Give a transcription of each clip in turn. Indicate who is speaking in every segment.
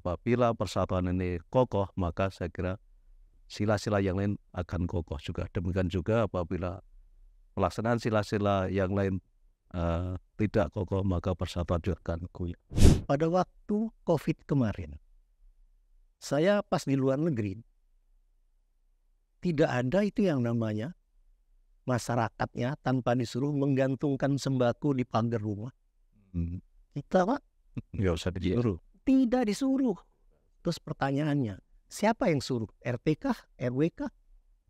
Speaker 1: apabila persatuan ini kokoh maka saya kira sila-sila yang lain akan kokoh juga demikian juga apabila pelaksanaan sila-sila yang lain uh, tidak kokoh maka persatuan juga akan goyah
Speaker 2: pada waktu covid kemarin saya pas di luar negeri tidak ada itu yang namanya masyarakatnya tanpa disuruh menggantungkan sembako di pagar rumah. Hmm. Kita pak
Speaker 1: nggak usah iya. disuruh.
Speaker 2: Tidak disuruh. Terus pertanyaannya, siapa yang suruh? RTK, RWK, RW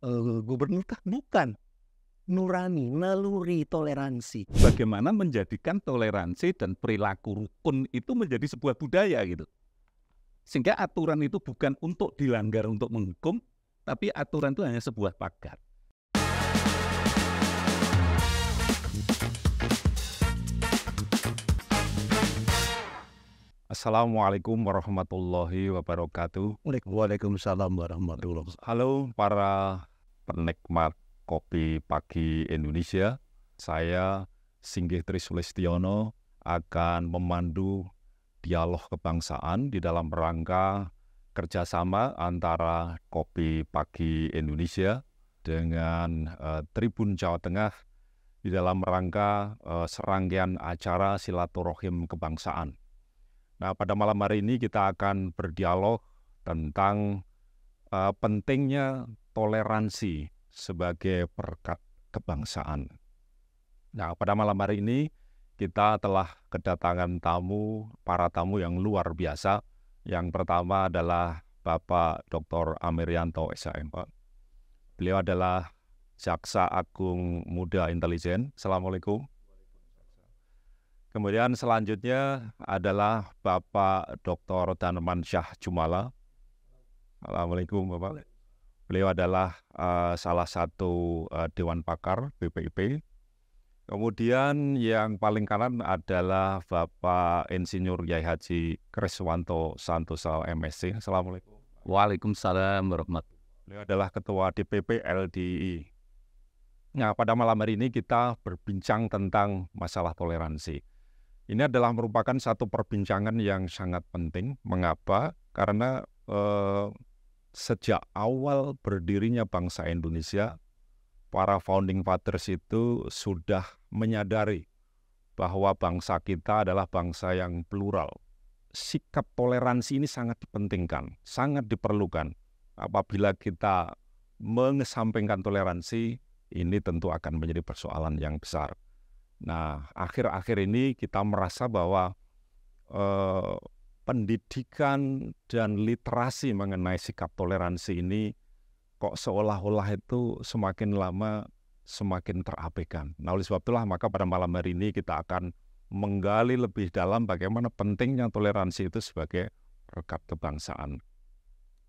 Speaker 2: eh, gubernur kah? Bukan. Nurani, naluri, toleransi.
Speaker 3: Bagaimana menjadikan toleransi dan perilaku rukun itu menjadi sebuah budaya gitu. Sehingga aturan itu bukan untuk dilanggar untuk menghukum, tapi aturan itu hanya sebuah
Speaker 4: pagar. Assalamualaikum warahmatullahi wabarakatuh. Waalaikumsalam warahmatullahi wabarakatuh. Halo para penikmat kopi pagi Indonesia. Saya Singgih Sulistiono akan memandu dialog kebangsaan di dalam rangka kerjasama antara Kopi Pagi Indonesia dengan uh, Tribun Jawa Tengah di dalam rangka uh, serangkaian acara silaturahim kebangsaan Nah, pada malam hari ini kita akan berdialog tentang uh, pentingnya toleransi sebagai perkat kebangsaan. Nah, pada malam hari ini kita telah kedatangan tamu, para tamu yang luar biasa. Yang pertama adalah Bapak Dr. Amirianto SHM, Pak. Beliau adalah Jaksa Agung Muda Intelijen. Assalamualaikum. Kemudian selanjutnya adalah Bapak Dr. Danman Syah Jumala. Assalamualaikum Bapak. Beliau adalah uh, salah satu uh, Dewan Pakar BPIP. Kemudian yang paling kanan adalah Bapak Insinyur Yai Haji Kriswanto Santosa MSc. Assalamualaikum. Waalaikumsalam warahmatullahi Beliau adalah Ketua DPP LDI. Nah, pada malam hari ini kita berbincang tentang masalah toleransi. Ini adalah merupakan satu perbincangan yang sangat penting. Mengapa? Karena eh, sejak awal berdirinya bangsa Indonesia, para founding fathers itu sudah menyadari bahwa bangsa kita adalah bangsa yang plural. Sikap toleransi ini sangat dipentingkan, sangat diperlukan. Apabila kita mengesampingkan toleransi, ini tentu akan menjadi persoalan yang besar. Nah, akhir-akhir ini kita merasa bahwa eh, pendidikan dan literasi mengenai sikap toleransi ini kok seolah-olah itu semakin lama semakin terabaikan. Nah, oleh sebab itulah maka pada malam hari ini kita akan menggali lebih dalam bagaimana pentingnya toleransi itu sebagai rekat kebangsaan.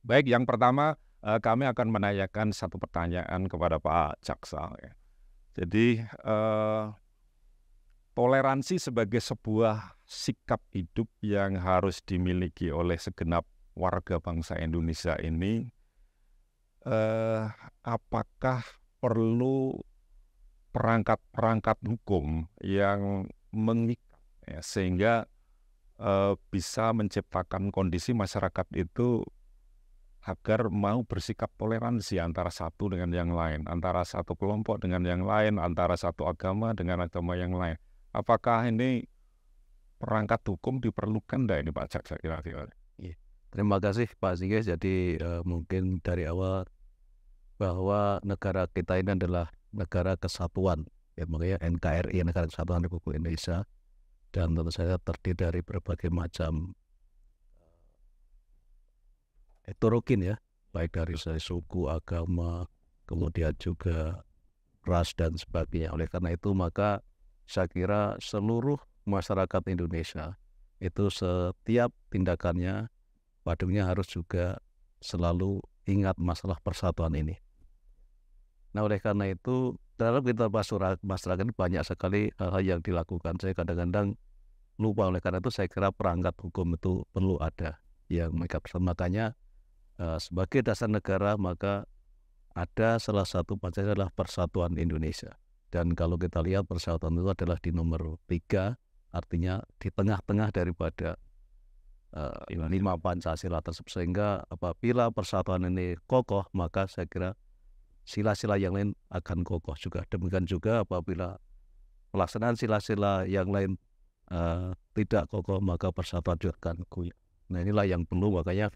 Speaker 4: Baik, yang pertama eh, kami akan menanyakan satu pertanyaan kepada Pak Jaksa. Ya. Jadi eh, Toleransi sebagai sebuah sikap hidup yang harus dimiliki oleh segenap warga bangsa Indonesia ini, eh, apakah perlu perangkat-perangkat hukum yang mengikat ya, sehingga eh, bisa menciptakan kondisi masyarakat itu agar mau bersikap toleransi antara satu dengan yang lain, antara satu kelompok dengan yang lain, antara satu agama dengan agama yang lain.
Speaker 1: Apakah ini perangkat hukum diperlukan enggak ini Pak Jaksa kira-kira? Iya, terima kasih Pak Sigis. Jadi uh, mungkin dari awal bahwa negara kita ini adalah negara kesatuan, ya makanya NKRI negara kesatuan Republik Indonesia dan tentu saja terdiri dari berbagai macam eh, heterogen ya, baik dari iya. suku, agama, kemudian juga ras dan sebagainya. Oleh karena itu maka saya kira seluruh masyarakat Indonesia itu setiap tindakannya Badungnya harus juga selalu ingat masalah persatuan ini. Nah oleh karena itu dalam kita masyarakat ini banyak sekali hal-hal yang dilakukan. Saya kadang-kadang lupa oleh karena itu saya kira perangkat hukum itu perlu ada yang mereka Makanya eh, sebagai dasar negara maka ada salah satu pancasila adalah persatuan Indonesia. Dan kalau kita lihat persyaratan itu adalah di nomor tiga, artinya di tengah-tengah daripada uh, lima Pancasila tersebut. Sehingga apabila persatuan ini kokoh, maka saya kira sila-sila yang lain akan kokoh juga. Demikian juga apabila pelaksanaan sila-sila yang lain uh, tidak kokoh, maka persatuan juga akan goyah. Nah inilah yang perlu makanya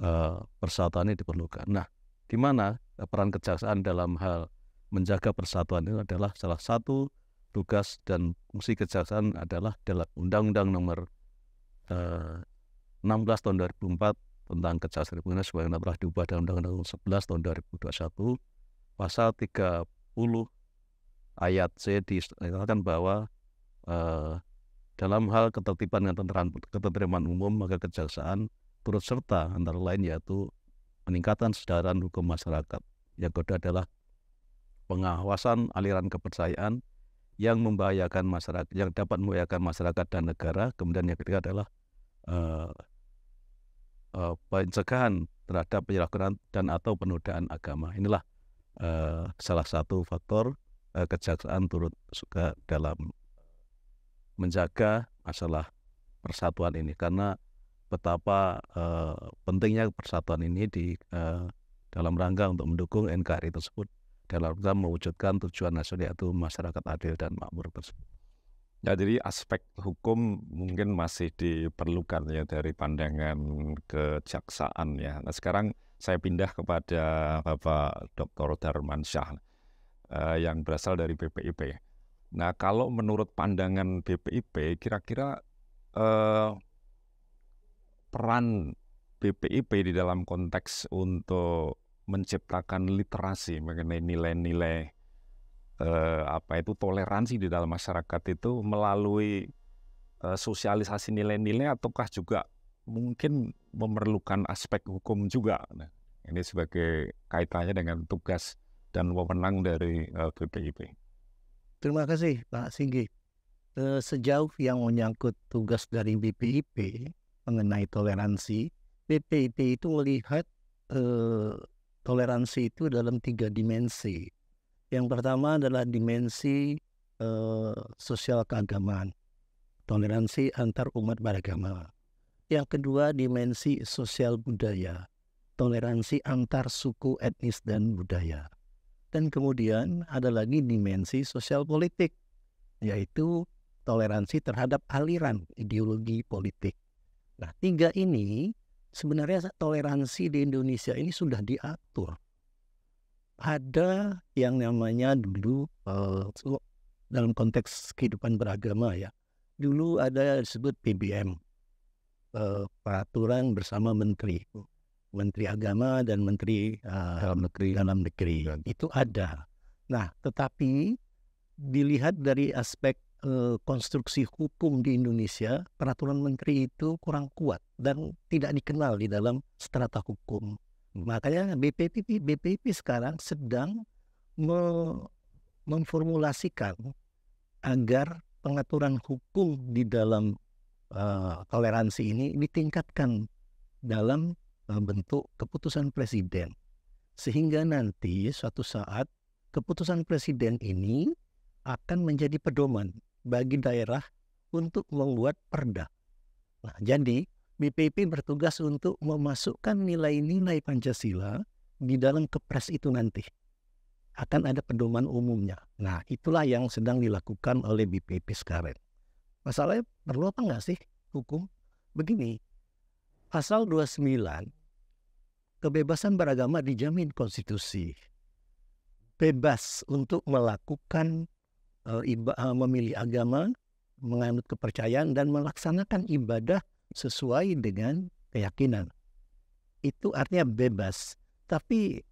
Speaker 1: uh, eh, persatuan ini diperlukan. Nah, di mana peran kejaksaan dalam hal menjaga persatuan itu adalah salah satu tugas dan fungsi kejaksaan adalah dalam Undang-Undang Nomor uh, eh, 16 Tahun 2004 tentang Kejaksaan Republik yang telah diubah dalam Undang-Undang Nomor 11 Tahun 2021 pasal 30 ayat C dinyatakan bahwa uh, dalam hal ketertiban dan ketertiban umum maka kejaksaan turut serta antara lain yaitu peningkatan kesadaran hukum masyarakat. Yang kedua adalah pengawasan aliran kepercayaan yang membahayakan masyarakat, yang dapat membahayakan masyarakat dan negara. Kemudian yang ketiga adalah uh, uh, pencegahan terhadap penyalahgunaan dan atau penodaan agama. Inilah uh, salah satu faktor uh, kejaksaan turut suka dalam menjaga masalah persatuan ini karena betapa uh, pentingnya persatuan ini di uh, dalam rangka untuk mendukung NKRI tersebut dalam mewujudkan tujuan nasional yaitu masyarakat adil dan makmur tersebut.
Speaker 4: Ya, jadi aspek hukum mungkin masih diperlukan ya dari pandangan kejaksaan ya. Nah, sekarang saya pindah kepada Bapak Dr. Darman Syah eh, yang berasal dari BPIP. Ya. Nah, kalau menurut pandangan BPIP, kira-kira eh, peran BPIP di dalam konteks untuk menciptakan literasi mengenai nilai-nilai eh, apa itu toleransi di dalam masyarakat itu melalui eh, sosialisasi nilai-nilai ataukah juga mungkin memerlukan aspek hukum juga. Nah, ini sebagai kaitannya dengan tugas dan wewenang dari eh, BPIP.
Speaker 2: Terima kasih Pak Singgi. Eh, sejauh yang menyangkut tugas dari BPIP mengenai toleransi, BPIP itu melihat toleransi itu dalam tiga dimensi. Yang pertama adalah dimensi uh, sosial keagamaan, toleransi antar umat beragama. Yang kedua dimensi sosial budaya, toleransi antar suku, etnis, dan budaya. Dan kemudian ada lagi dimensi sosial politik, yaitu toleransi terhadap aliran ideologi politik. Nah, tiga ini sebenarnya toleransi di Indonesia ini sudah diatur. Ada yang namanya dulu uh, dalam konteks kehidupan beragama ya. Dulu ada disebut PBM, uh, eh, peraturan bersama menteri, menteri agama dan menteri uh, dalam negeri. Dalam negeri. Itu ada. Nah, tetapi dilihat dari aspek Eh, konstruksi hukum di Indonesia, peraturan menteri itu kurang kuat dan tidak dikenal di dalam strata hukum. Makanya BPP BPP sekarang sedang memformulasikan agar pengaturan hukum di dalam uh, toleransi ini ditingkatkan dalam uh, bentuk keputusan presiden sehingga nanti suatu saat keputusan presiden ini akan menjadi pedoman bagi daerah untuk membuat perda. Nah, jadi BPP bertugas untuk memasukkan nilai-nilai Pancasila di dalam kepres itu nanti. Akan ada pedoman umumnya. Nah, itulah yang sedang dilakukan oleh BPP sekarang. Masalahnya perlu apa nggak sih hukum? Begini, pasal 29, kebebasan beragama dijamin konstitusi. Bebas untuk melakukan Eh, eh, memilih agama, menganut kepercayaan dan melaksanakan ibadah sesuai dengan keyakinan. Itu artinya bebas. Tapi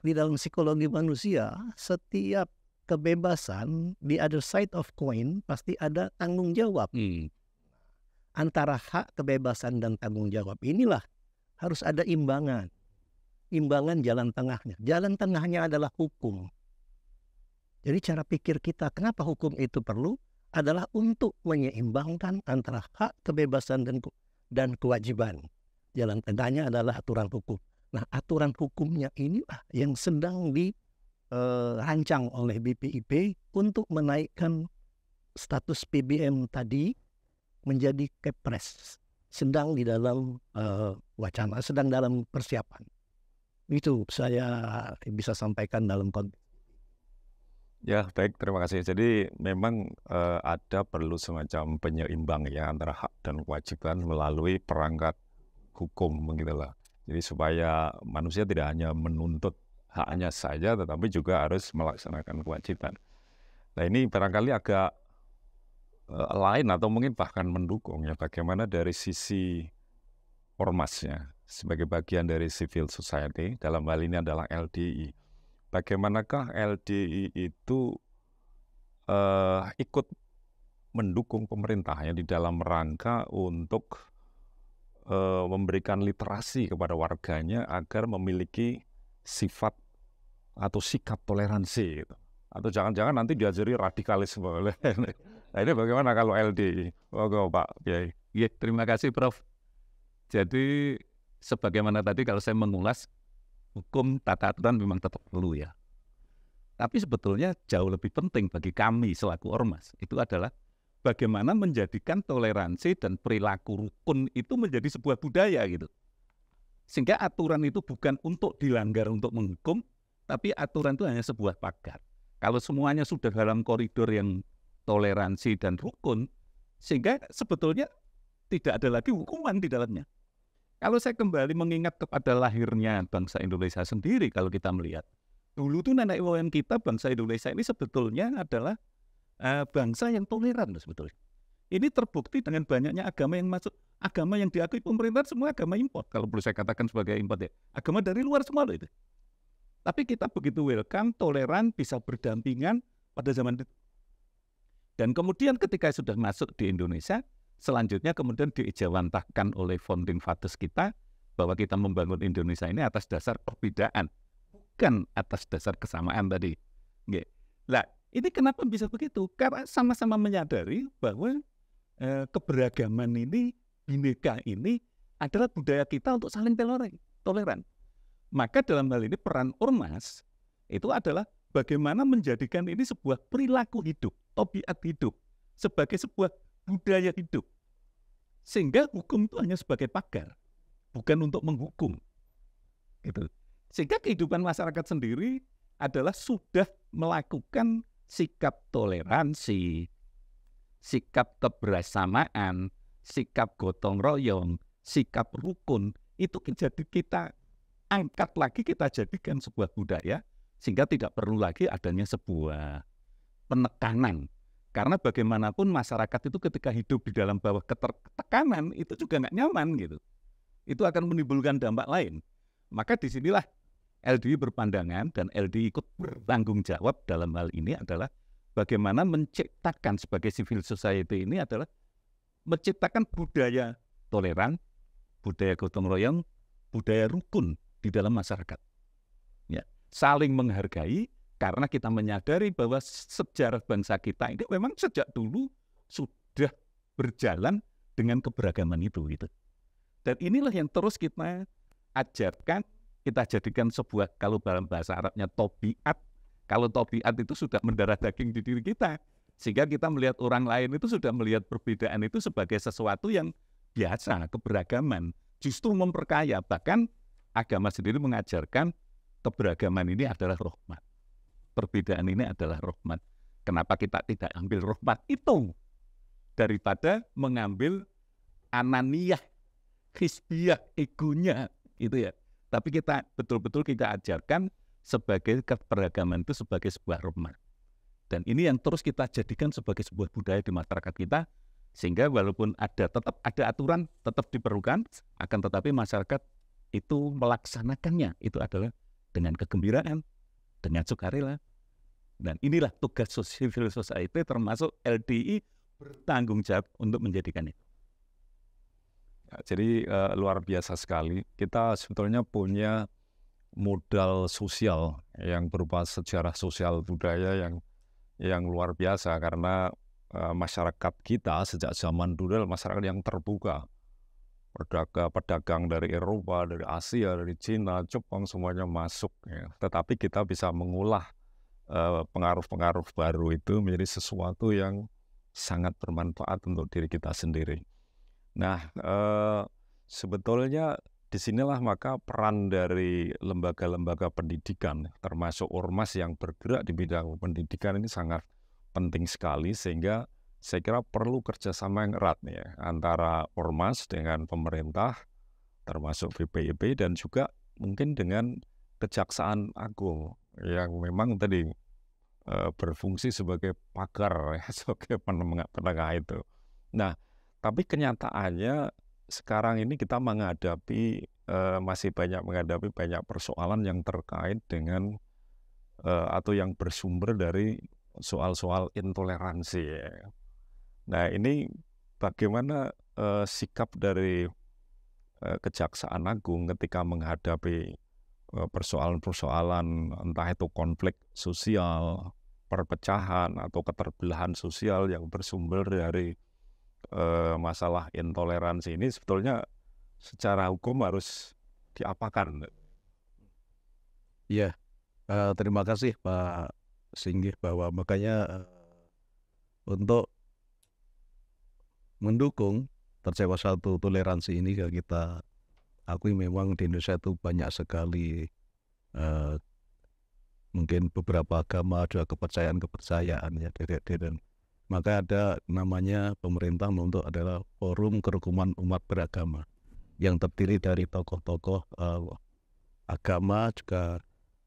Speaker 2: di dalam psikologi manusia, setiap kebebasan di other side of coin pasti ada tanggung jawab. Hmm. Antara hak kebebasan dan tanggung jawab inilah harus ada imbangan. Imbangan jalan tengahnya. Jalan tengahnya adalah hukum jadi cara pikir kita kenapa hukum itu perlu adalah untuk menyeimbangkan antara hak kebebasan dan dan kewajiban. Jalan tengahnya adalah aturan hukum. Nah, aturan hukumnya inilah yang sedang dirancang eh, oleh BPIP untuk menaikkan status PBM tadi menjadi kepres. Sedang di dalam uh, wacana, sedang dalam persiapan. Itu saya bisa sampaikan dalam konteks
Speaker 4: Ya, baik. Terima kasih. Jadi, memang eh, ada perlu semacam penyeimbang ya antara hak dan kewajiban melalui perangkat hukum begitu lah. Jadi supaya manusia tidak hanya menuntut haknya saja, tetapi juga harus melaksanakan kewajiban. Nah ini barangkali agak eh, lain atau mungkin bahkan mendukung ya bagaimana dari sisi ormasnya sebagai bagian dari civil society dalam hal ini adalah LDI bagaimanakah LDI itu eh, ikut mendukung pemerintahnya di dalam rangka untuk eh, memberikan literasi kepada warganya agar memiliki sifat atau sikap toleransi gitu. atau jangan-jangan nanti diajari radikalisme oleh nah ini bagaimana kalau LDI oh, Pak ya. ya, terima kasih Prof jadi
Speaker 3: sebagaimana tadi kalau saya mengulas hukum tata aturan memang tetap perlu ya. Tapi sebetulnya jauh lebih penting bagi kami selaku ormas itu adalah bagaimana menjadikan toleransi dan perilaku rukun itu menjadi sebuah budaya gitu. Sehingga aturan itu bukan untuk dilanggar untuk menghukum, tapi aturan itu hanya sebuah pagar. Kalau semuanya sudah dalam koridor yang toleransi dan rukun, sehingga sebetulnya tidak ada lagi hukuman di dalamnya. Kalau saya kembali mengingat kepada lahirnya bangsa Indonesia sendiri, kalau kita melihat dulu tuh nenek moyang kita bangsa Indonesia ini sebetulnya adalah uh, bangsa yang toleran sebetulnya. Ini terbukti dengan banyaknya agama yang masuk, agama yang diakui pemerintah semua agama impor. Kalau perlu saya katakan sebagai impor ya, agama dari luar semua itu. Tapi kita begitu welcome, toleran, bisa berdampingan pada zaman itu. Dan kemudian ketika sudah masuk di Indonesia, selanjutnya kemudian diijawantahkan oleh founding fathers kita bahwa kita membangun Indonesia ini atas dasar perbedaan, bukan atas dasar kesamaan tadi. Nggak. Lah, ini kenapa bisa begitu? Karena sama-sama menyadari bahwa eh, keberagaman ini, bineka ini adalah budaya kita untuk saling toleran. toleran. Maka dalam hal ini peran ormas itu adalah bagaimana menjadikan ini sebuah perilaku hidup, tobiat hidup, sebagai sebuah budaya hidup. Sehingga hukum itu hanya sebagai pagar, bukan untuk menghukum. Gitu. Sehingga kehidupan masyarakat sendiri adalah sudah melakukan sikap toleransi, sikap kebersamaan, sikap gotong royong, sikap rukun, itu menjadi kita angkat lagi, kita jadikan sebuah budaya, sehingga tidak perlu lagi adanya sebuah penekanan karena bagaimanapun masyarakat itu ketika hidup di dalam bawah ketertekanan itu juga nggak nyaman gitu. Itu akan menimbulkan dampak lain. Maka disinilah LDI berpandangan dan LDI ikut bertanggung jawab dalam hal ini adalah bagaimana menciptakan sebagai civil society ini adalah menciptakan budaya toleran, budaya gotong royong, budaya rukun di dalam masyarakat. Ya, saling menghargai, karena kita menyadari bahwa sejarah bangsa kita ini memang sejak dulu sudah berjalan dengan keberagaman itu gitu. Dan inilah yang terus kita ajarkan, kita jadikan sebuah kalau dalam bahasa Arabnya tobiat. Kalau tobiat itu sudah mendarah daging di diri kita, sehingga kita melihat orang lain itu sudah melihat perbedaan itu sebagai sesuatu yang biasa, keberagaman, justru memperkaya. Bahkan agama sendiri mengajarkan keberagaman ini adalah rahmat perbedaan ini adalah rahmat. Kenapa kita tidak ambil rahmat itu daripada mengambil ananiyah, hisbiah, egonya itu ya. Tapi kita betul-betul kita ajarkan sebagai keberagaman itu sebagai sebuah rahmat. Dan ini yang terus kita jadikan sebagai sebuah budaya di masyarakat kita sehingga walaupun ada tetap ada aturan tetap diperlukan akan tetapi masyarakat itu melaksanakannya itu adalah dengan kegembiraan, dengan sukarela. Dan inilah tugas civil society termasuk LDI bertanggung
Speaker 4: jawab untuk menjadikan itu. Ya, jadi uh, luar biasa sekali. Kita sebetulnya punya modal sosial yang berupa sejarah sosial budaya yang yang luar biasa karena uh, masyarakat kita sejak zaman dulu masyarakat yang terbuka pedagang dari Eropa, dari Asia, dari Cina, Jepang semuanya masuk. Ya. Tetapi kita bisa mengulah eh, pengaruh-pengaruh baru itu menjadi sesuatu yang sangat bermanfaat untuk diri kita sendiri. Nah, eh, sebetulnya disinilah maka peran dari lembaga-lembaga pendidikan, termasuk ormas yang bergerak di bidang pendidikan ini sangat penting sekali sehingga saya kira perlu kerjasama yang erat nih ya, antara ormas dengan pemerintah, termasuk BPIP dan juga mungkin dengan kejaksaan agung yang memang tadi e, berfungsi sebagai pagar ya, sebagai penengah, penengah itu. Nah, tapi kenyataannya sekarang ini kita menghadapi e, masih banyak menghadapi banyak persoalan yang terkait dengan e, atau yang bersumber dari soal-soal intoleransi ya Nah ini bagaimana uh, sikap dari uh, Kejaksaan Agung ketika menghadapi eh, persoalan-persoalan entah itu konflik sosial, perpecahan atau keterbelahan sosial yang bersumber dari uh, masalah intoleransi ini sebetulnya secara hukum harus diapakan.
Speaker 1: Iya, uh, terima kasih Pak Singgih bahwa makanya uh, untuk mendukung tersewa satu toleransi ini kalau kita akui memang di Indonesia itu banyak sekali eh, mungkin beberapa agama ada kepercayaan-kepercayaan ya dan maka ada namanya pemerintah untuk adalah forum kerukunan umat beragama yang terdiri dari tokoh-tokoh eh, agama juga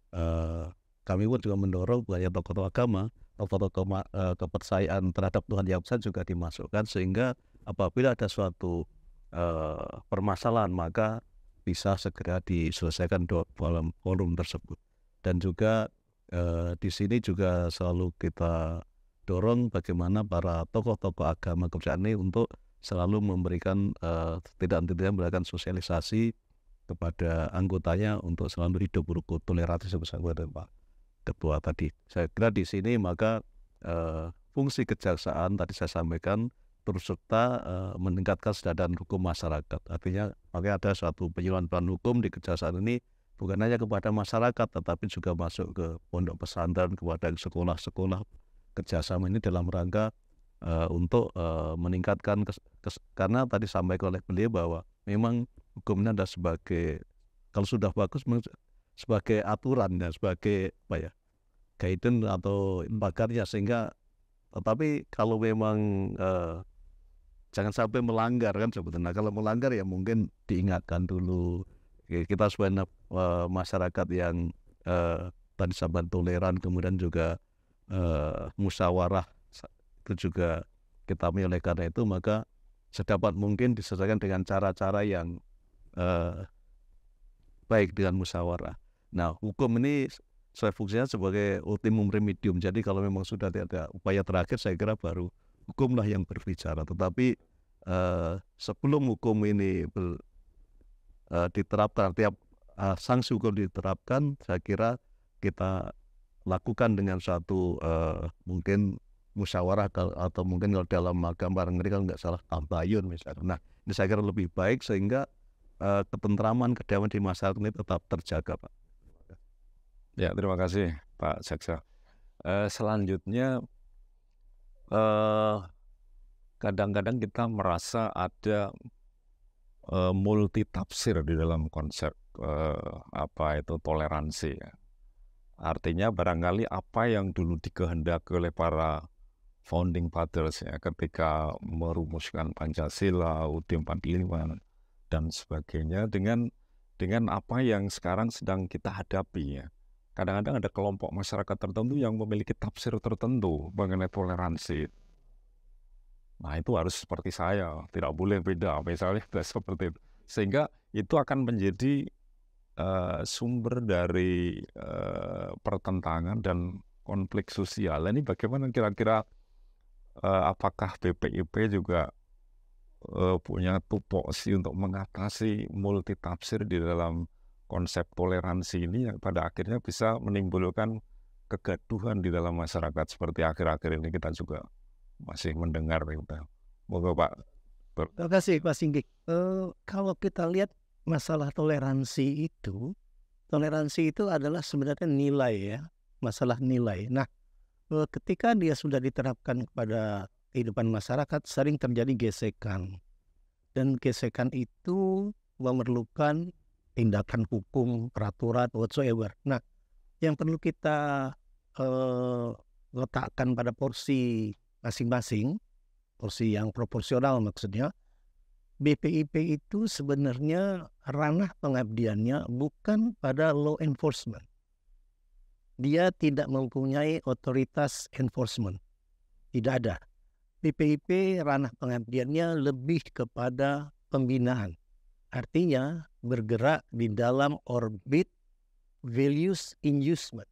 Speaker 1: eh, kami pun juga mendorong banyak tokoh-tokoh agama atau ke, eh, kepercayaan terhadap Tuhan Yang Besar juga dimasukkan sehingga apabila ada suatu uh, permasalahan maka bisa segera diselesaikan dalam forum tersebut dan juga uh, di sini juga selalu kita dorong bagaimana para tokoh-tokoh agama kepercayaan ini untuk selalu memberikan uh, tidak-tidak memberikan sosialisasi kepada anggotanya untuk selalu hidup berukut toleransi sebesar-besarnya Pak ketua tadi. Saya kira di sini maka eh, fungsi kejaksaan tadi saya sampaikan terus serta eh, meningkatkan kesadaran hukum masyarakat. Artinya makanya ada suatu penyuluhan hukum di kejaksaan ini bukan hanya kepada masyarakat tetapi juga masuk ke pondok pesantren kepada sekolah-sekolah kerjasama ini dalam rangka uh, untuk uh, meningkatkan kes, kes, karena tadi sampaikan oleh beliau bahwa memang hukumnya ada sebagai kalau sudah bagus sebagai aturan dan sebagai apa ya guidance atau bakarnya sehingga tetapi kalau memang eh, jangan sampai melanggar kan sebetulnya kalau melanggar ya mungkin diingatkan dulu kita sebenarnya eh, masyarakat yang eh, tadi saban toleran kemudian juga eh, musyawarah itu juga kita oleh karena itu maka sedapat mungkin diselesaikan dengan cara-cara yang eh, baik dengan musyawarah Nah, hukum ini saya fungsinya sebagai ultimum remedium. Jadi kalau memang sudah tidak upaya terakhir, saya kira baru hukumlah yang berbicara. Tetapi eh, sebelum hukum ini ber, eh, diterapkan, tiap eh, sanksi hukum diterapkan, saya kira kita lakukan dengan satu eh, mungkin musyawarah atau mungkin kalau dalam agama ngeri kalau nggak salah tabayun misalnya. Nah, ini saya kira lebih baik sehingga eh, ketentraman kedamaian di masyarakat ini tetap terjaga, Pak. Ya, terima kasih Pak Jaksa.
Speaker 4: Uh, selanjutnya, eh, kadang-kadang uh, kita merasa ada uh, eh, multi tafsir di dalam konsep uh, apa itu toleransi. Ya. Artinya barangkali apa yang dulu dikehendaki oleh para founding fathers ya ketika merumuskan Pancasila, UUD 45 dan sebagainya dengan dengan apa yang sekarang sedang kita hadapi ya kadang-kadang ada kelompok masyarakat tertentu yang memiliki tafsir tertentu mengenai toleransi. Nah itu harus seperti saya, tidak boleh beda misalnya tidak seperti itu. Sehingga itu akan menjadi uh, sumber dari uh, pertentangan dan konflik sosial. Ini bagaimana kira-kira uh, apakah BPIP juga uh, punya tupoksi untuk mengatasi multitafsir di dalam konsep toleransi ini yang pada akhirnya bisa menimbulkan kegaduhan di dalam masyarakat seperti akhir-akhir ini kita juga masih mendengar kita. Moga Pak. Terima
Speaker 2: kasih Pak Singgik. Uh, eh, kalau kita lihat masalah toleransi itu, toleransi itu adalah sebenarnya nilai ya, masalah nilai. Nah, uh, ketika dia sudah diterapkan kepada kehidupan masyarakat sering terjadi gesekan. Dan gesekan itu memerlukan tindakan hukum, peraturan, whatsoever. Nah, yang perlu kita uh, letakkan pada porsi masing-masing, porsi yang proporsional maksudnya, BPIP itu sebenarnya ranah pengabdiannya bukan pada law enforcement. Dia tidak mempunyai otoritas enforcement. Tidak ada. BPIP ranah pengabdiannya lebih kepada pembinaan Artinya bergerak di dalam orbit values inducement,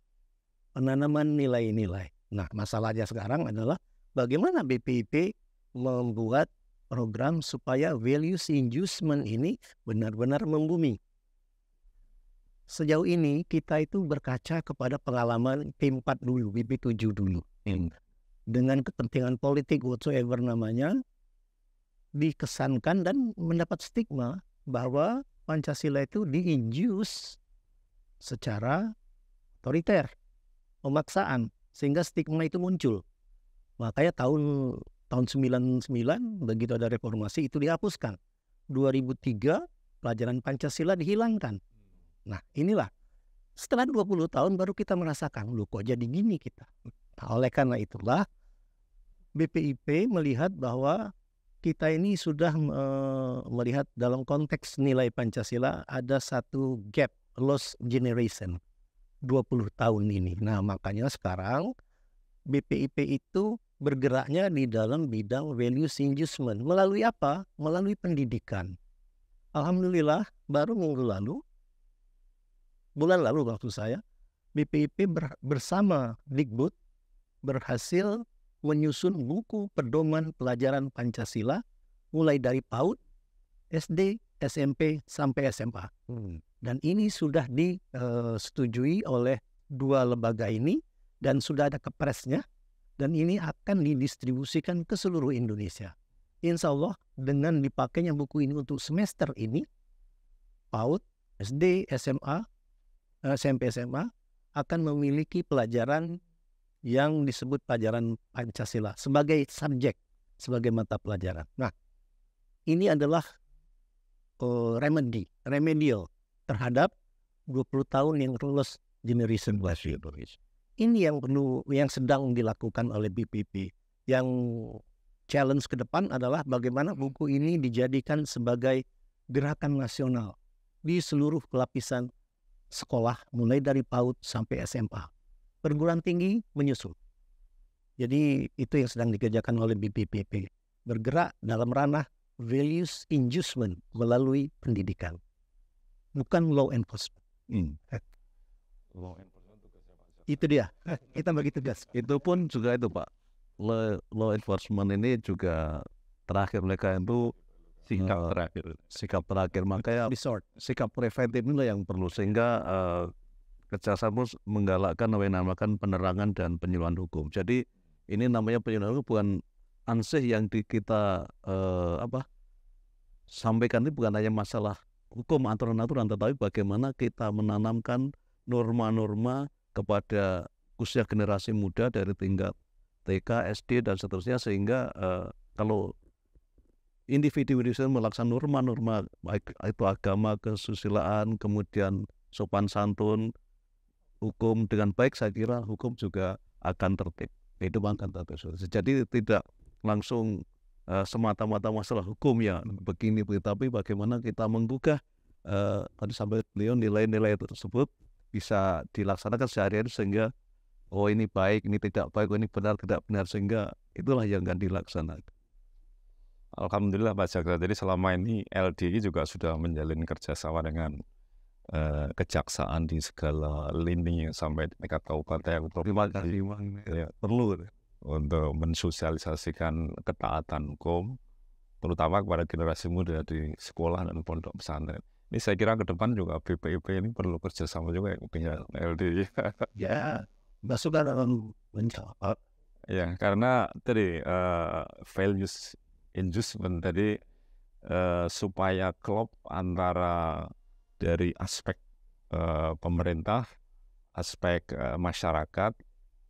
Speaker 2: penanaman nilai-nilai. Nah masalahnya sekarang adalah bagaimana BPIP membuat program supaya values inducement ini benar-benar membumi. Sejauh ini kita itu berkaca kepada pengalaman P4 dulu, BP7 dulu. Hmm. Dengan kepentingan politik whatsoever namanya, dikesankan dan mendapat stigma bahwa Pancasila itu diinjus secara otoriter, pemaksaan, sehingga stigma itu muncul. Makanya tahun tahun 99 begitu ada reformasi itu dihapuskan. 2003 pelajaran Pancasila dihilangkan. Nah, inilah setelah 20 tahun baru kita merasakan, lu kok jadi gini kita. Nah, oleh karena itulah BPIP melihat bahwa kita ini sudah uh, melihat dalam konteks nilai Pancasila ada satu gap lost generation 20 tahun ini. Nah, makanya sekarang BPIP itu bergeraknya di dalam bidang values inducement. Melalui apa? Melalui pendidikan. Alhamdulillah, baru minggu lalu, bulan lalu waktu saya, BPIP bersama bersama Dikbud berhasil menyusun buku pedoman pelajaran Pancasila mulai dari PAUD, SD, SMP sampai SMA. Hmm. Dan ini sudah disetujui eh, oleh dua lembaga ini dan sudah ada kepresnya dan ini akan didistribusikan ke seluruh Indonesia. Insya Allah dengan dipakainya buku ini untuk semester ini, PAUD, SD, SMA, eh, SMP, SMA akan memiliki pelajaran yang disebut pelajaran Pancasila sebagai subjek, sebagai mata pelajaran. Nah, ini adalah uh, eh, remedy, remedial terhadap 20 tahun yang lulus generation Indonesia. Ini yang perlu yang sedang dilakukan oleh BPP. Yang challenge ke depan adalah bagaimana buku ini dijadikan sebagai gerakan nasional di seluruh lapisan sekolah mulai dari PAUD sampai SMA perguruan tinggi menyusul. Jadi itu yang sedang dikerjakan oleh BPPP. Bergerak dalam ranah values inducement melalui pendidikan. Bukan law enforcement. Hmm.
Speaker 1: Law enforcement
Speaker 2: Itu dia. Kita bagi tugas. itu
Speaker 1: pun juga itu Pak. Law, law enforcement ini juga terakhir mereka itu sikap hmm. terakhir sikap terakhir makanya Resort. sikap preventif ini yang perlu sehingga uh, pun menggalakkan namakan penerangan dan penyuluhan hukum. Jadi ini namanya penyuluhan hukum bukan ansih yang di kita eh, apa sampaikan ini bukan hanya masalah hukum aturan-aturan, tetapi bagaimana kita menanamkan norma-norma kepada usia generasi muda dari tingkat TK, SD dan seterusnya sehingga eh, kalau individu-individu melaksanakan norma-norma baik itu agama, kesusilaan, kemudian sopan santun, hukum dengan baik saya kira hukum juga akan tertib itu akan tertib jadi tidak langsung uh, semata-mata masalah hukum ya begini tapi bagaimana kita menggugah uh, tadi sampai beliau nilai-nilai tersebut bisa dilaksanakan sehari-hari sehingga oh ini baik, ini tidak baik, oh, ini benar, tidak benar sehingga itulah yang akan dilaksanakan.
Speaker 4: Alhamdulillah Pak Jaksa, jadi selama ini LDI juga sudah menjalin kerjasama dengan Eh, kejaksaan di segala lini sampai mereka tahu kabupaten yang terima kasih bang ya, perlu untuk mensosialisasikan ketaatan hukum terutama kepada generasi muda di sekolah dan pondok pesantren ini saya kira ke depan juga BPIP ini perlu kerjasama juga yang punya LD. Ya, ya, ya
Speaker 2: masuk
Speaker 1: dalam menjawab.
Speaker 4: Ya, karena tadi uh, values inducement tadi uh, supaya klop antara dari aspek uh, pemerintah, aspek uh, masyarakat,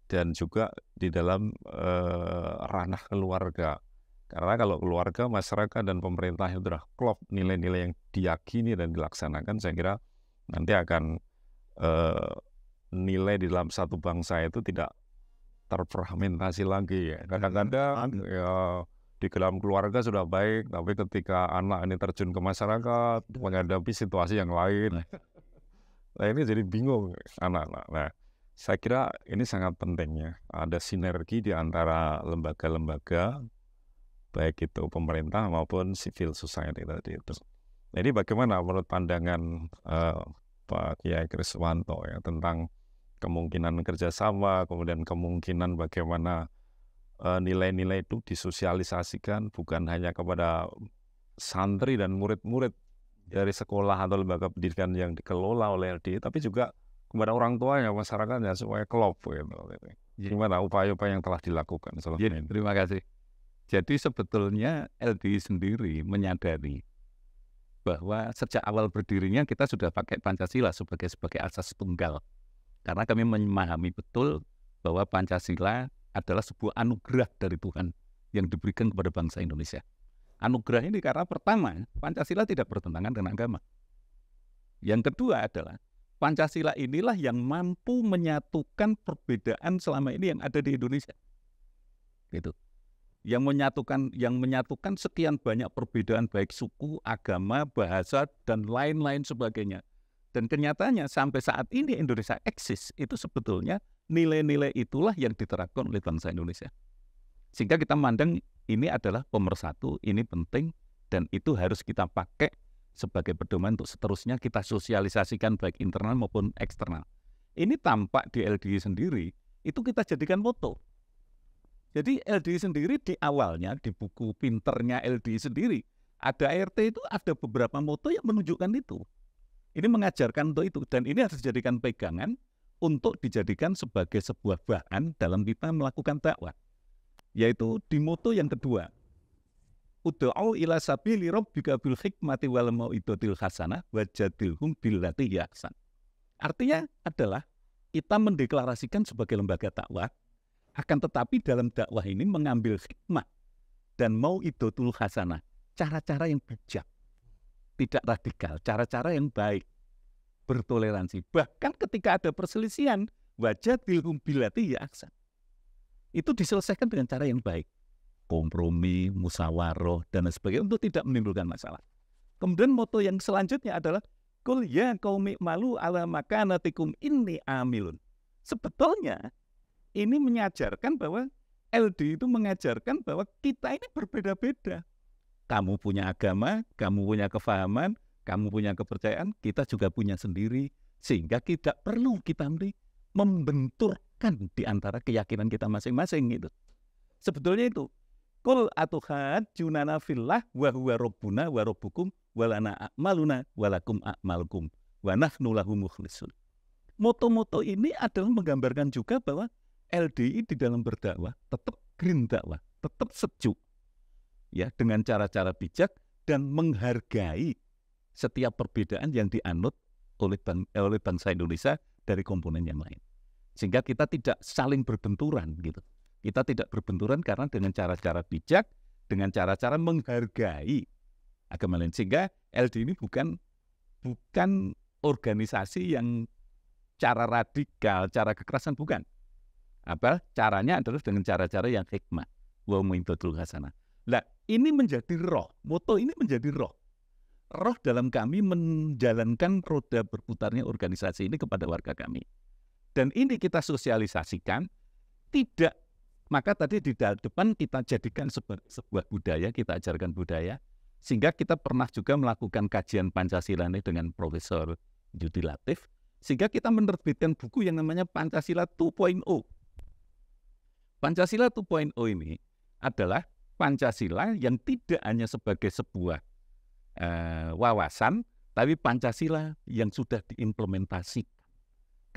Speaker 4: dan juga di dalam uh, ranah keluarga. Karena kalau keluarga, masyarakat, dan pemerintah itu sudah klop nilai-nilai yang diyakini dan dilaksanakan, saya kira nanti akan uh, nilai di dalam satu bangsa itu tidak terfragmentasi lagi. Hmm. Kadang-kadang ya, di dalam keluarga sudah baik, tapi ketika anak ini terjun ke masyarakat, menghadapi situasi yang lain, nah. nah ini jadi bingung anak-anak. Nah, saya kira ini sangat pentingnya ada sinergi di antara lembaga-lembaga, baik itu pemerintah maupun civil society tadi itu. Jadi bagaimana menurut pandangan uh, Pak Kiai Kriswanto ya tentang kemungkinan kerjasama, kemudian kemungkinan bagaimana Eh, nilai-nilai itu disosialisasikan bukan hanya kepada santri dan murid-murid ya. dari sekolah atau lembaga pendidikan yang dikelola oleh LDI, tapi juga kepada orang tuanya, masyarakatnya supaya kelop gitu. Gimana upaya-upaya yang telah dilakukan ya, Terima kasih. Jadi sebetulnya
Speaker 3: LDI sendiri menyadari bahwa sejak awal berdirinya kita sudah pakai Pancasila sebagai sebagai asas tunggal. Karena kami memahami betul bahwa Pancasila adalah sebuah anugerah dari Tuhan yang diberikan kepada bangsa Indonesia. Anugerah ini karena pertama, Pancasila tidak bertentangan dengan agama. Yang kedua adalah Pancasila inilah yang mampu menyatukan perbedaan selama ini yang ada di Indonesia. Gitu. Yang menyatukan yang menyatukan sekian banyak perbedaan baik suku, agama, bahasa dan lain-lain sebagainya. Dan kenyataannya sampai saat ini Indonesia eksis itu sebetulnya nilai-nilai itulah yang diterapkan oleh bangsa Indonesia. Sehingga kita mandang ini adalah pemersatu, ini penting, dan itu harus kita pakai sebagai pedoman untuk seterusnya kita sosialisasikan baik internal maupun eksternal. Ini tampak di LDI sendiri, itu kita jadikan moto. Jadi LDI sendiri di awalnya, di buku pinternya LDI sendiri, ada RT itu ada beberapa moto yang menunjukkan itu. Ini mengajarkan untuk itu, dan ini harus dijadikan pegangan untuk dijadikan sebagai sebuah bahan dalam kita melakukan dakwah. Yaitu di moto yang kedua. Udu'au ila sabili rabbika bil hikmati wal mau'idatil hasanah wajadilhum billati yahsan. Artinya adalah kita mendeklarasikan sebagai lembaga dakwah, akan tetapi dalam dakwah ini mengambil hikmah dan mau idotul hasanah, cara-cara yang bijak, tidak radikal, cara-cara yang baik bertoleransi. Bahkan ketika ada perselisihan, wajah bilhum bilati ya aksan. Itu diselesaikan dengan cara yang baik. Kompromi, musawaroh dan sebagainya untuk tidak menimbulkan masalah. Kemudian moto yang selanjutnya adalah Kul ya kaumik malu ala makanatikum ini amilun. Sebetulnya ini menyajarkan bahwa LD itu mengajarkan bahwa kita ini berbeda-beda. Kamu punya agama, kamu punya kefahaman, kamu punya kepercayaan, kita juga punya sendiri, sehingga tidak perlu kita membenturkan di antara keyakinan kita masing-masing gitu. Sebetulnya itu. Kul atuhat junana fillah wa huwa rabbuna wa rabbukum wa lana a'maluna wa lakum a'malukum wa nahnu lahu mukhlisun. Moto-moto ini adalah menggambarkan juga bahwa LDI di dalam berdakwah tetap green dakwah, tetap sejuk. Ya, dengan cara-cara bijak dan menghargai setiap perbedaan yang dianut oleh, bang, eh, oleh bangsa Indonesia dari komponen yang lain. Sehingga kita tidak saling berbenturan gitu. Kita tidak berbenturan karena dengan cara-cara bijak, dengan cara-cara menghargai agama lain. Sehingga LD ini bukan bukan organisasi yang cara radikal, cara kekerasan bukan. Apa caranya adalah dengan cara-cara yang hikmah. Wa muidatul hasanah. Nah, ini menjadi roh, moto ini menjadi roh roh dalam kami menjalankan roda berputarnya organisasi ini kepada warga kami. Dan ini kita sosialisasikan, tidak maka tadi di depan kita jadikan sebuah budaya, kita ajarkan budaya, sehingga kita pernah juga melakukan kajian Pancasila ini dengan Profesor Yudi Latif, sehingga kita menerbitkan buku yang namanya Pancasila 2.0. Pancasila 2.0 ini adalah Pancasila yang tidak hanya sebagai sebuah uh, wawasan, tapi Pancasila yang sudah diimplementasi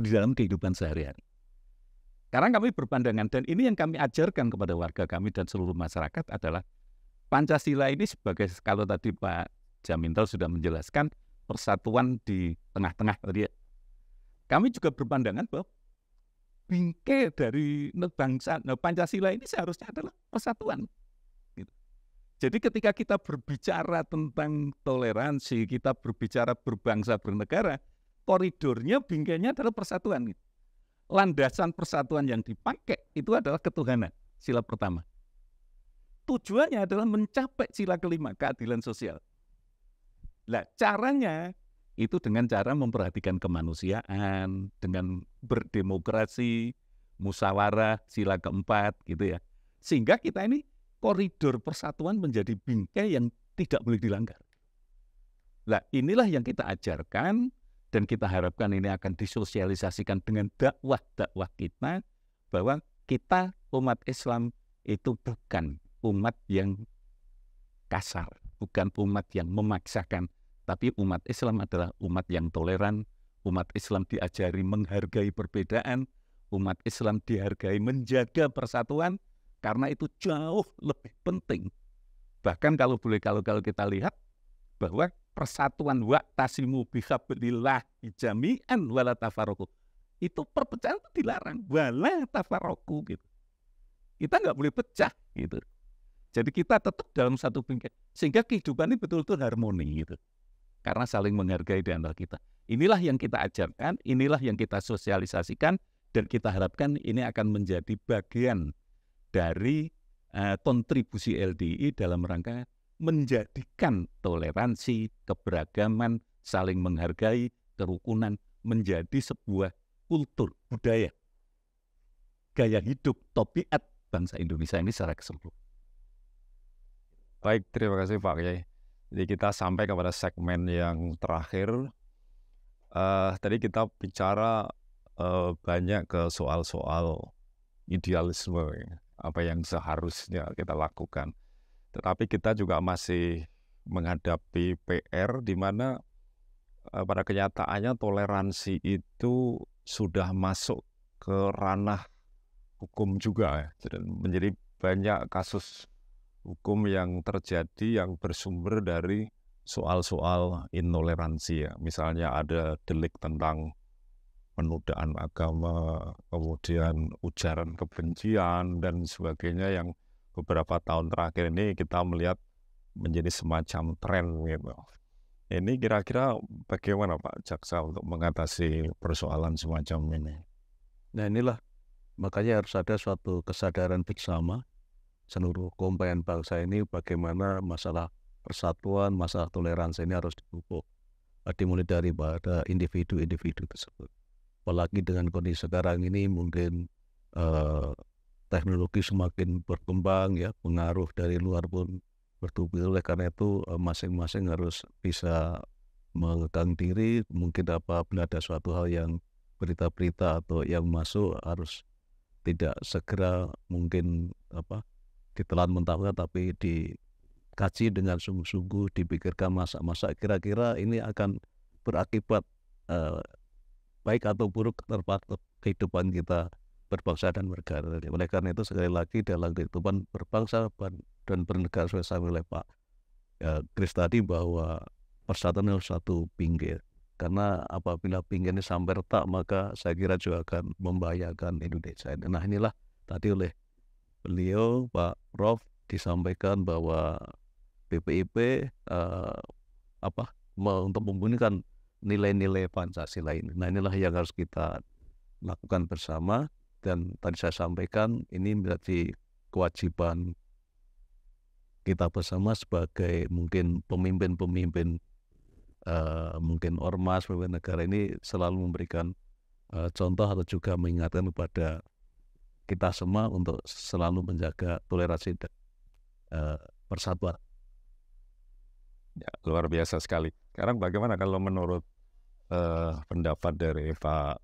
Speaker 3: di dalam kehidupan sehari-hari. Sekarang kami berpandangan dan ini yang kami ajarkan kepada warga kami dan seluruh masyarakat adalah Pancasila ini sebagai kalau tadi Pak Jamintel sudah menjelaskan persatuan di tengah-tengah tadi ya. Kami juga berpandangan bahwa bingkai dari bangsa nah, Pancasila ini seharusnya adalah persatuan. Jadi ketika kita berbicara tentang toleransi, kita berbicara berbangsa bernegara, koridornya bingkainya adalah persatuan. Gitu. Landasan persatuan yang dipakai itu adalah ketuhanan, sila pertama. Tujuannya adalah mencapai sila kelima, keadilan sosial. Nah, caranya itu dengan cara memperhatikan kemanusiaan, dengan berdemokrasi, musyawarah, sila keempat gitu ya. Sehingga kita ini koridor persatuan menjadi bingkai yang tidak boleh dilanggar. Nah, inilah yang kita ajarkan dan kita harapkan ini akan disosialisasikan dengan dakwah-dakwah kita bahwa kita umat Islam itu bukan umat yang kasar, bukan umat yang memaksakan, tapi umat Islam adalah umat yang toleran, umat Islam diajari menghargai perbedaan, umat Islam dihargai menjaga persatuan, karena itu jauh lebih penting. Bahkan kalau boleh kalau kalau kita lihat bahwa persatuan waktasimu belilah jami'an wala tafaroku. Itu perpecahan itu dilarang. Wala tafaroku gitu. Kita nggak boleh pecah gitu. Jadi kita tetap dalam satu bingkai. Sehingga kehidupan ini betul-betul harmoni gitu. Karena saling menghargai di antara kita. Inilah yang kita ajarkan, inilah yang kita sosialisasikan, dan kita harapkan ini akan menjadi bagian dari uh, kontribusi LDI dalam rangka menjadikan toleransi, keberagaman, saling menghargai, kerukunan menjadi sebuah kultur budaya gaya hidup topiat bangsa Indonesia ini secara keseluruhan.
Speaker 4: Baik, terima kasih Pak Kyai. Jadi kita sampai kepada segmen yang terakhir. Uh, tadi kita bicara uh, banyak ke soal-soal idealisme apa yang seharusnya kita lakukan. Tetapi kita juga masih menghadapi PR di mana e, pada kenyataannya toleransi itu sudah masuk ke ranah hukum juga ya. Jadi menjadi banyak kasus hukum yang terjadi yang bersumber dari soal-soal intoleransi ya. Misalnya ada delik tentang penodaan agama, kemudian ujaran kebencian dan sebagainya yang beberapa tahun terakhir ini kita melihat menjadi semacam tren gitu. Ini kira-kira bagaimana Pak Jaksa untuk mengatasi persoalan semacam ini?
Speaker 1: Nah inilah makanya harus ada suatu kesadaran bersama seluruh komponen bangsa ini bagaimana masalah persatuan, masalah toleransi ini harus dipupuk dimulai dari pada individu-individu tersebut apalagi dengan kondisi sekarang ini mungkin uh, teknologi semakin berkembang ya pengaruh dari luar pun bertubi oleh karena itu eh, masing-masing harus bisa mengekang diri mungkin apabila ada suatu hal yang berita-berita atau yang masuk harus tidak segera mungkin apa ditelan mentah-mentah tapi dikaji dengan sungguh-sungguh dipikirkan masa-masa kira-kira ini akan berakibat uh, baik atau buruk terpatok kehidupan kita berbangsa dan bernegara. Oleh karena itu sekali lagi dalam kehidupan berbangsa dan bernegara saya sampai oleh Pak ya, Chris tadi bahwa persatuan itu satu pinggir. Karena apabila pinggirnya sampai retak maka saya kira juga akan membahayakan Indonesia. Nah inilah tadi oleh beliau Pak Prof disampaikan bahwa BPIP uh, eh, apa untuk membunyikan nilai-nilai Pancasila ini. Nah inilah yang harus kita lakukan bersama dan tadi saya sampaikan ini menjadi kewajiban kita bersama sebagai mungkin pemimpin-pemimpin uh, mungkin ormas pemimpin negara ini selalu memberikan uh, contoh atau juga mengingatkan kepada kita semua untuk selalu menjaga toleransi dan uh, persatuan. Ya, luar biasa sekali. Sekarang bagaimana kalau menurut
Speaker 4: uh, pendapat dari Pak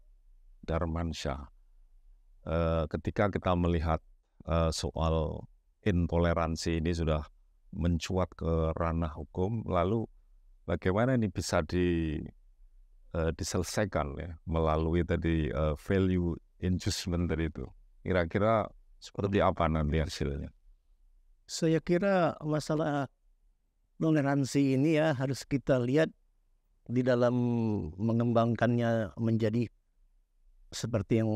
Speaker 4: Darmansyah. Uh, ketika kita melihat uh, soal intoleransi ini sudah mencuat ke ranah hukum, lalu bagaimana ini bisa di uh, diselesaikan ya melalui tadi uh, value adjustment dari itu. Kira-kira seperti hmm. apa nanti hasilnya?
Speaker 2: Saya kira masalah toleransi ini ya harus kita lihat di dalam mengembangkannya menjadi seperti yang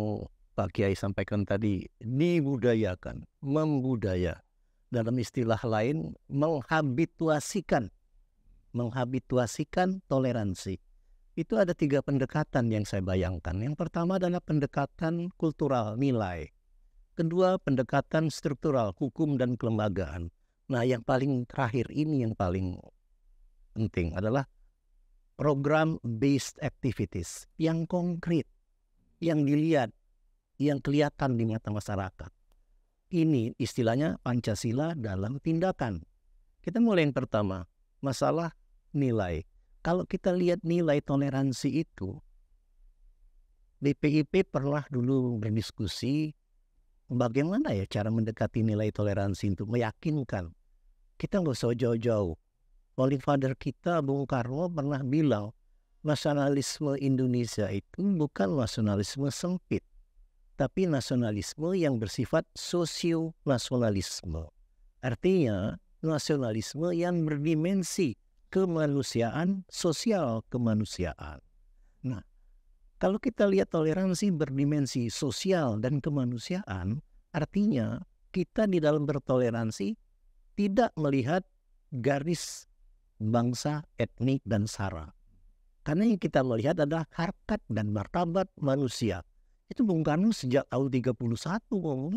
Speaker 2: Pak Kiai sampaikan tadi, dibudayakan, membudaya. Dalam istilah lain, menghabituasikan. Menghabituasikan toleransi. Itu ada tiga pendekatan yang saya bayangkan. Yang pertama adalah pendekatan kultural, nilai. Kedua, pendekatan struktural, hukum dan kelembagaan. Nah, yang paling terakhir ini yang paling penting adalah program based activities yang konkret, yang dilihat, yang kelihatan di mata masyarakat. Ini istilahnya Pancasila dalam tindakan. Kita mulai yang pertama, masalah nilai. Kalau kita lihat nilai toleransi itu, BPIP pernah dulu berdiskusi bagaimana ya cara mendekati nilai toleransi untuk meyakinkan. Kita nggak usah jauh-jauh. Holy Father kita Bung Karno pernah bilang nasionalisme Indonesia itu bukan nasionalisme sempit, tapi nasionalisme yang bersifat sosio-nasionalisme. Artinya nasionalisme yang berdimensi kemanusiaan, sosial kemanusiaan. Nah, kalau kita lihat toleransi berdimensi sosial dan kemanusiaan, artinya kita di dalam bertoleransi tidak melihat garis bangsa, etnik, dan sara. Karena yang kita melihat adalah harkat dan martabat manusia. Itu Bung Karno sejak tahun 31 ngomong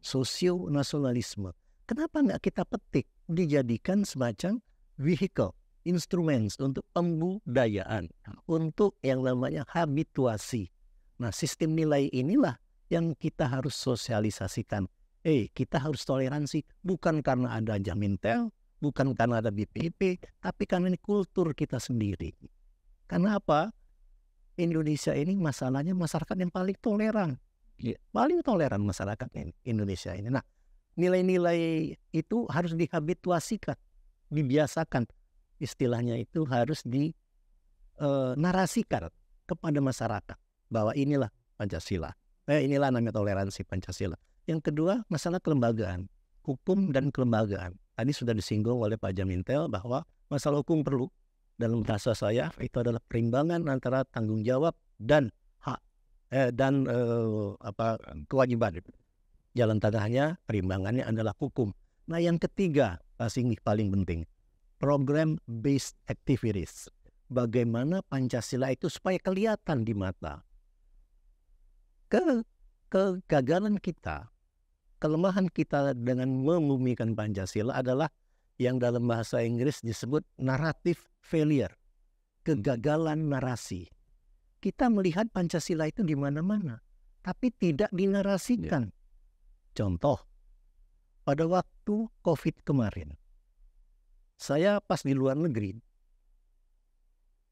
Speaker 2: sosio nasionalisme. Kenapa nggak kita petik dijadikan semacam vehicle, instrumen untuk pembudayaan, untuk yang namanya habituasi. Nah sistem nilai inilah yang kita harus sosialisasikan. Eh, kita harus toleransi bukan karena ada jamin tel, bukan karena ada BPP, tapi karena ini kultur kita sendiri. Karena apa? Indonesia ini masalahnya masyarakat yang paling toleran. Yeah. Paling toleran masyarakat ini, Indonesia ini. Nah, nilai-nilai itu harus dihabituasikan, dibiasakan. Istilahnya itu harus dinarasikan eh, kepada masyarakat bahwa inilah Pancasila. Eh, inilah namanya toleransi Pancasila. Yang kedua, masalah kelembagaan, hukum dan kelembagaan. Tadi sudah disinggung oleh Pak Jamintel bahwa masalah hukum perlu. Dalam bahasa saya itu adalah perimbangan antara tanggung jawab dan hak eh, dan eh, apa kewajiban. Jalan tengahnya perimbangannya adalah hukum. Nah yang ketiga paling paling penting program based activities. Bagaimana Pancasila itu supaya kelihatan di mata. Ke kegagalan kita kelemahan kita dengan membumikan Pancasila adalah yang dalam bahasa Inggris disebut naratif failure, kegagalan narasi. Kita melihat Pancasila itu di mana-mana, tapi tidak ya. dinarasikan. Ya. Contoh, pada waktu COVID kemarin, saya pas di luar negeri,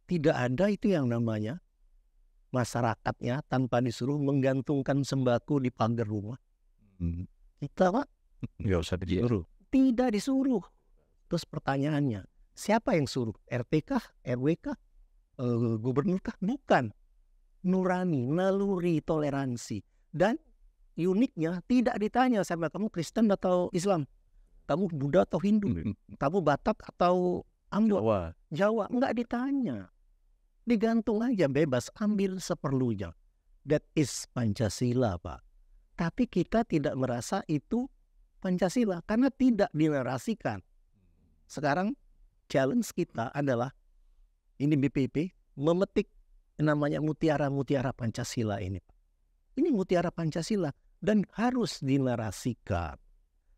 Speaker 2: tidak ada itu yang namanya masyarakatnya tanpa disuruh menggantungkan sembako di pagar rumah Hmm. Kita pak
Speaker 1: nggak usah iya. disuruh.
Speaker 2: Tidak disuruh. Terus pertanyaannya, siapa yang suruh? RTK RWK uh, eh, gubernur kah? Bukan. Nurani, naluri, toleransi. Dan uniknya tidak ditanya sama kamu Kristen atau Islam. Kamu Buddha atau Hindu? Hmm. Kamu Batak atau Ambon? Jawa. Jawa. Nggak ditanya. Digantung aja bebas, ambil seperlunya. That is Pancasila, Pak tapi kita tidak merasa itu Pancasila karena tidak dinarasikan. Sekarang challenge kita adalah ini BPP memetik namanya mutiara-mutiara Pancasila ini. Ini mutiara Pancasila dan harus dinarasikan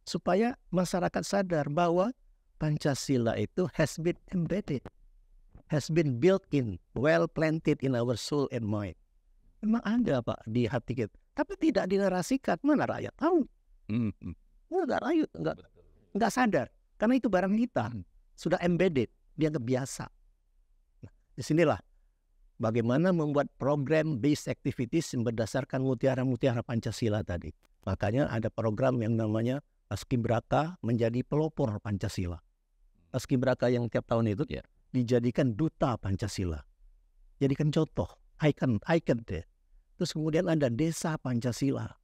Speaker 2: supaya masyarakat sadar bahwa Pancasila itu has been embedded, has been built in, well planted in our soul and mind. Memang ada Pak di hati kita tapi tidak dinarasikan mana rakyat tahu mm-hmm. nggak rakyat nggak nggak sadar karena itu barang kita hmm. sudah embedded dia kebiasa nah, disinilah bagaimana membuat program based activities berdasarkan mutiara-mutiara Pancasila tadi makanya ada program yang namanya Braka menjadi pelopor Pancasila Braka yang tiap tahun itu yeah. dijadikan duta Pancasila jadikan contoh icon icon deh Terus kemudian ada desa Pancasila.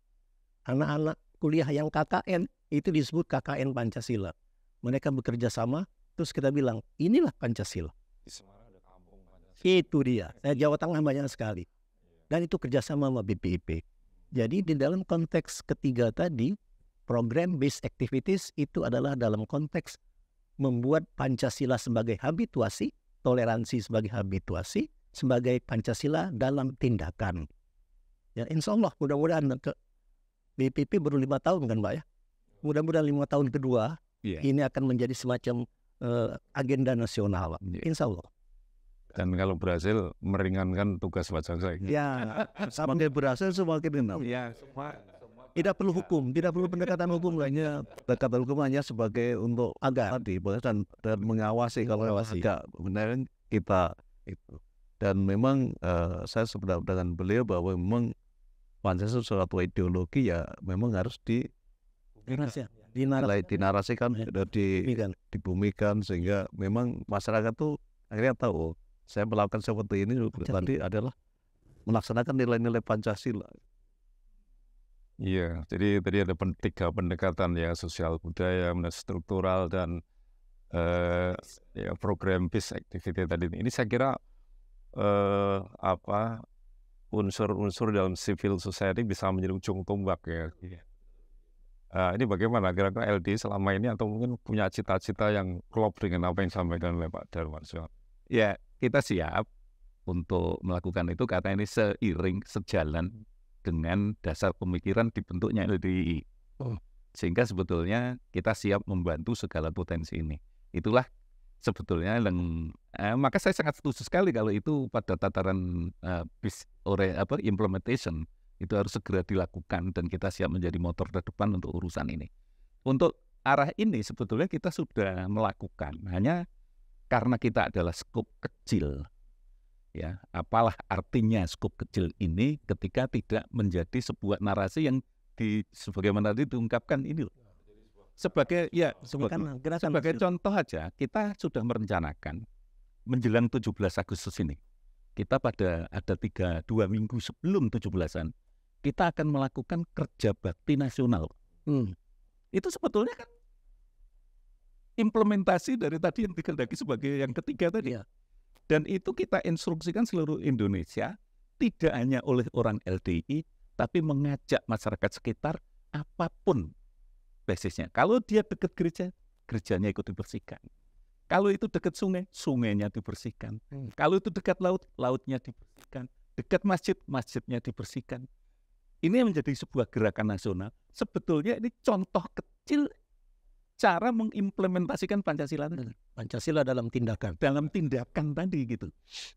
Speaker 2: Anak-anak kuliah yang KKN itu disebut KKN Pancasila. Mereka bekerja sama, terus kita bilang inilah Pancasila. Di Semarang ada kampung Pancasila. Itu dia. Nah, Jawa Tengah banyak sekali. Dan itu kerjasama sama BPIP. Jadi di dalam konteks ketiga tadi, program based activities itu adalah dalam konteks membuat Pancasila sebagai habituasi, toleransi sebagai habituasi, sebagai Pancasila dalam tindakan. Ya insya Allah mudah-mudahan ke BPP baru lima tahun kan Pak ya. Iya. Mudah-mudahan lima tahun kedua yeah. ini akan menjadi semacam uh, agenda nasional Pak. Yeah. Insya Allah.
Speaker 4: Dan kalau berhasil meringankan
Speaker 1: tugas Pak saya. Ya,
Speaker 2: sampai berhasil semakin enak. Ya, semua, tidak perlu
Speaker 1: hukum, tidak perlu pendekatan hukum lainnya. Pendekatan hukum hanya sebagai untuk agar tadi dan dan mengawasi kalau mengawasi. agak benar kita itu. Dan memang uh, saya sependapat dengan beliau bahwa memang Pancasila suatu ideologi ya memang harus di dinarasikan, dinarasikan ya. di, kan, iya. eh, dibumikan. dibumikan sehingga memang masyarakat tuh akhirnya tahu oh, saya melakukan seperti ini Pancasila. tadi adalah melaksanakan nilai-nilai Pancasila. Iya, jadi
Speaker 4: tadi ada pen, tiga pendekatan ya sosial budaya, struktural dan eh, ya, program bis activity tadi. Ini saya kira eh, apa unsur-unsur dalam civil society bisa menjadi ujung tombak ya. Yeah. Iya. Uh, ini bagaimana kira-kira LD selama ini atau mungkin punya cita-cita yang klop dengan apa yang disampaikan oleh Pak Darwan Ya, kita siap untuk
Speaker 3: melakukan itu Kata ini seiring sejalan dengan dasar pemikiran dibentuknya LDI. Oh. Sehingga sebetulnya kita siap membantu segala potensi ini. Itulah sebetulnya dan eh, maka saya sangat setuju sekali kalau itu pada tataran eh, bis ore apa implementation itu harus segera dilakukan dan kita siap menjadi motor terdepan untuk urusan ini. Untuk arah ini sebetulnya kita sudah melakukan hanya karena kita adalah skop kecil ya apalah artinya skop kecil ini ketika tidak menjadi sebuah narasi yang di sebagaimana tadi diungkapkan ini sebagai ya oh, sebagai, sebagai kan contoh aja kita sudah merencanakan menjelang 17 Agustus ini kita pada ada tiga dua minggu sebelum 17-an kita akan melakukan kerja bakti nasional hmm. itu sebetulnya kan implementasi dari tadi yang dikendaki sebagai yang ketiga tadi ya. dan itu kita instruksikan seluruh Indonesia tidak hanya oleh orang LDI tapi mengajak masyarakat sekitar apapun basisnya. Kalau dia dekat gereja, gerejanya ikut dibersihkan. Kalau itu dekat sungai, sungainya dibersihkan. Hmm. Kalau itu dekat laut, lautnya dibersihkan. Dekat masjid, masjidnya dibersihkan. Ini yang menjadi sebuah gerakan nasional. Sebetulnya ini contoh kecil cara mengimplementasikan Pancasila Pancasila dalam tindakan. Dalam tindakan tadi gitu.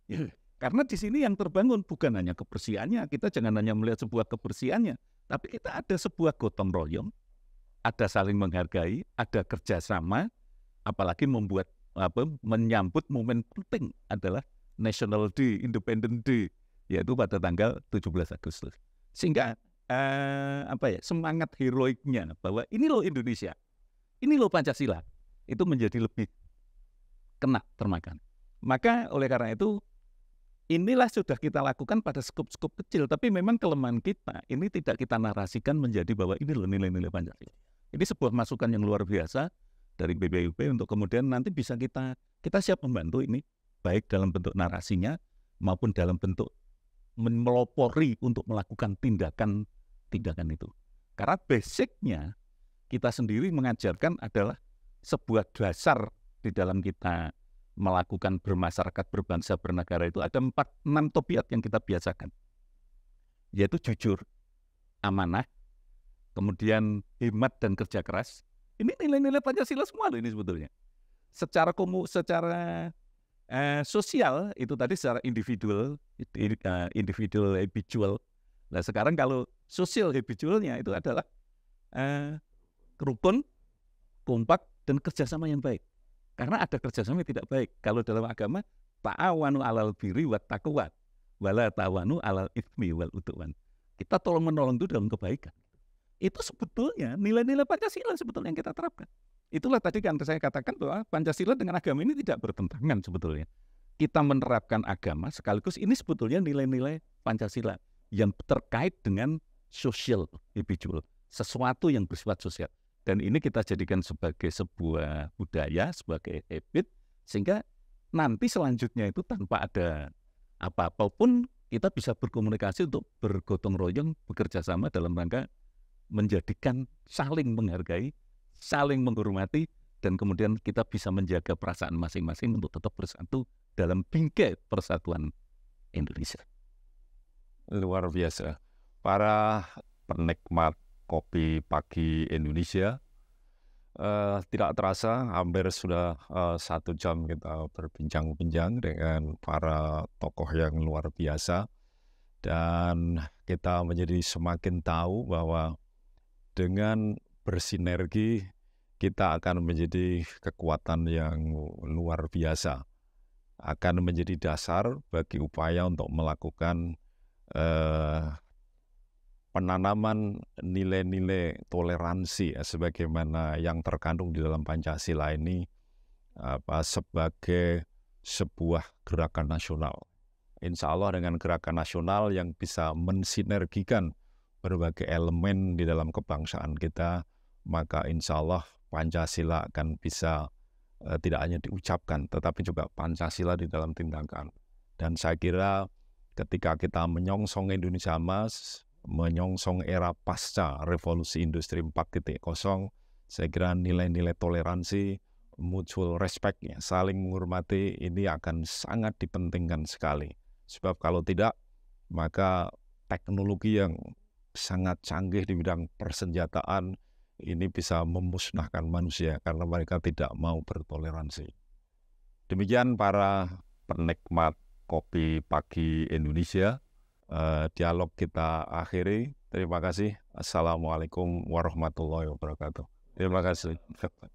Speaker 3: Ya. Karena di sini yang terbangun bukan hanya kebersihannya, kita jangan hanya melihat sebuah kebersihannya, tapi kita ada sebuah gotong royong, ada saling menghargai, ada kerjasama, apalagi membuat apa menyambut momen penting adalah National Day, Independent Day, yaitu pada tanggal 17 Agustus. Sehingga eh, apa ya semangat heroiknya bahwa ini loh Indonesia, ini loh Pancasila, itu menjadi lebih kena termakan. Maka oleh karena itu inilah sudah kita lakukan pada skup-skup kecil, tapi memang kelemahan kita ini tidak kita narasikan menjadi bahwa ini loh nilai-nilai Pancasila. Ini sebuah masukan yang luar biasa dari BBUP untuk kemudian nanti bisa kita kita siap membantu ini baik dalam bentuk narasinya maupun dalam bentuk melopori untuk melakukan tindakan tindakan itu. Karena basicnya kita sendiri mengajarkan adalah sebuah dasar di dalam kita melakukan bermasyarakat, berbangsa, bernegara itu ada empat, enam topiat yang kita biasakan. Yaitu jujur, amanah, kemudian hemat dan kerja keras. Ini nilai-nilai Pancasila semua loh ini sebetulnya. Secara komu, secara eh, sosial itu tadi secara individual, eh, individual habitual. Nah sekarang kalau sosial habitualnya itu adalah eh, kerukun, kompak, dan kerjasama yang baik. Karena ada kerjasama yang tidak baik. Kalau dalam agama, ta'awanu alal biri wa takwat. Wala ta'awanu alal ifmi wal utuwan. Kita tolong menolong itu dalam kebaikan itu sebetulnya nilai-nilai Pancasila sebetulnya yang kita terapkan. Itulah tadi yang saya katakan bahwa Pancasila dengan agama ini tidak bertentangan sebetulnya. Kita menerapkan agama sekaligus ini sebetulnya nilai-nilai Pancasila yang terkait dengan sosial individual, sesuatu yang bersifat sosial. Dan ini kita jadikan sebagai sebuah budaya, sebagai habit, sehingga nanti selanjutnya itu tanpa ada apa apapun kita bisa berkomunikasi untuk bergotong royong, bekerja sama dalam rangka menjadikan saling menghargai, saling menghormati, dan kemudian kita bisa menjaga perasaan masing-masing untuk tetap bersatu dalam bingkai persatuan Indonesia.
Speaker 4: Luar biasa. Para penikmat kopi pagi Indonesia, uh, tidak terasa hampir sudah uh, satu jam kita berbincang-bincang dengan para tokoh yang luar biasa dan kita menjadi semakin tahu bahwa dengan bersinergi kita akan menjadi kekuatan yang luar biasa akan menjadi dasar bagi upaya untuk melakukan eh, penanaman nilai-nilai toleransi ya, sebagaimana yang terkandung di dalam Pancasila ini apa sebagai sebuah gerakan nasional. Insya Allah dengan gerakan nasional yang bisa mensinergikan berbagai elemen di dalam kebangsaan kita, maka insya Allah Pancasila akan bisa e, tidak hanya diucapkan, tetapi juga Pancasila di dalam tindakan. Dan saya kira ketika kita menyongsong Indonesia Emas, menyongsong era pasca revolusi industri 4.0, saya kira nilai-nilai toleransi, mutual respect, saling menghormati ini akan sangat dipentingkan sekali. Sebab kalau tidak, maka teknologi yang sangat canggih di bidang persenjataan ini bisa memusnahkan manusia karena mereka tidak mau bertoleransi. Demikian para penikmat kopi pagi Indonesia. Eh, dialog kita akhiri. Terima kasih. Assalamualaikum warahmatullahi wabarakatuh. Terima kasih.